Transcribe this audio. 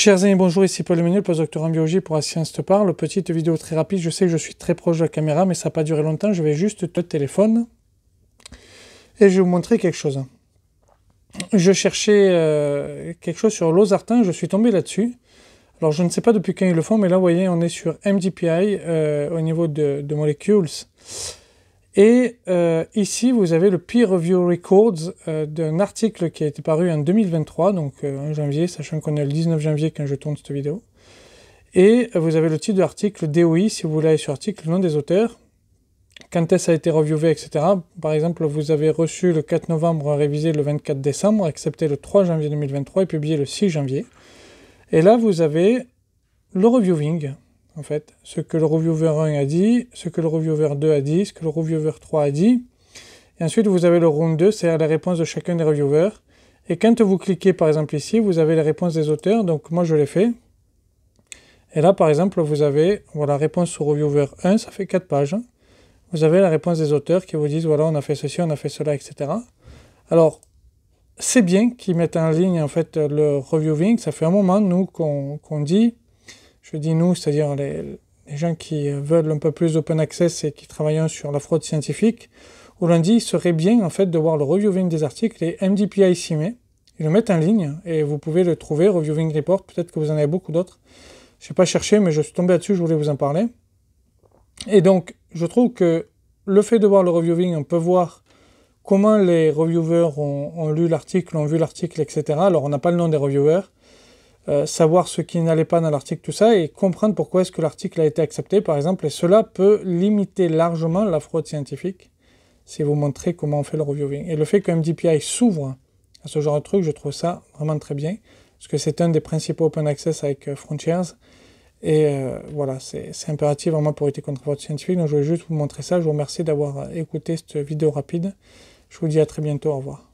Chers amis, bonjour, ici Paul post postdoctorant en biologie pour Science Te Parle. Petite vidéo très rapide, je sais que je suis très proche de la caméra, mais ça n'a pas duré longtemps, je vais juste te téléphone et je vais vous montrer quelque chose. Je cherchais euh, quelque chose sur l'Ozartin, je suis tombé là-dessus. Alors je ne sais pas depuis quand ils le font, mais là vous voyez, on est sur MDPI euh, au niveau de, de Molecules. Et euh, ici, vous avez le Peer Review Records euh, d'un article qui a été paru en 2023, donc en euh, janvier, sachant qu'on est le 19 janvier quand je tourne cette vidéo. Et vous avez le titre de l'article DOI, si vous voulez aller sur l'article, le nom des auteurs, quand est-ce a été reviewé, etc. Par exemple, vous avez reçu le 4 novembre, révisé le 24 décembre, accepté le 3 janvier 2023 et publié le 6 janvier. Et là, vous avez le reviewing en fait. Ce que le reviewer 1 a dit, ce que le reviewer 2 a dit, ce que le reviewer 3 a dit. Et ensuite, vous avez le round 2, c'est-à-dire les de chacun des reviewers. Et quand vous cliquez, par exemple, ici, vous avez les réponses des auteurs. Donc, moi, je l'ai fait. Et là, par exemple, vous avez, voilà, réponse au reviewer 1, ça fait 4 pages. Vous avez la réponse des auteurs qui vous disent, voilà, on a fait ceci, on a fait cela, etc. Alors, c'est bien qu'ils mettent en ligne, en fait, le reviewing. Ça fait un moment, nous, qu'on dit, je dis nous, c'est-à-dire les, gens qui euh, veulent un peu plus d'open access et qui travaillent sur la fraude scientifique, au lundi, il serait bien en fait de voir le reviewing des articles les MDPI CIME. Ils le mettent en ligne et vous pouvez le trouver, Reviewing Report, peut-être que vous en avez beaucoup d'autres. Je n'ai pas cherché, mais je suis tombé là-dessus, je voulais vous en parler. Et donc, je trouve que le fait de voir le reviewing, on peut voir comment les reviewers ont, ont lu l'article, ont vu l'article, etc. Alors, on n'a pas le nom des reviewers, euh, savoir ce qui n'allait pas dans l'article, tout ça, et comprendre pourquoi est-ce que l'article a été accepté, par exemple. Et cela peut limiter largement la fraude scientifique, si vous montrez comment on fait le reviewing. Et le fait que MDPI s'ouvre à ce genre de truc, je trouve ça vraiment très bien, parce que c'est un des principaux open access avec euh, Frontiers. Et euh, voilà, c'est impératif vraiment pour être contre la fraude scientifique. Donc je voulais juste vous montrer ça. Je vous remercie d'avoir écouté cette vidéo rapide. Je vous dis à très bientôt. Au revoir.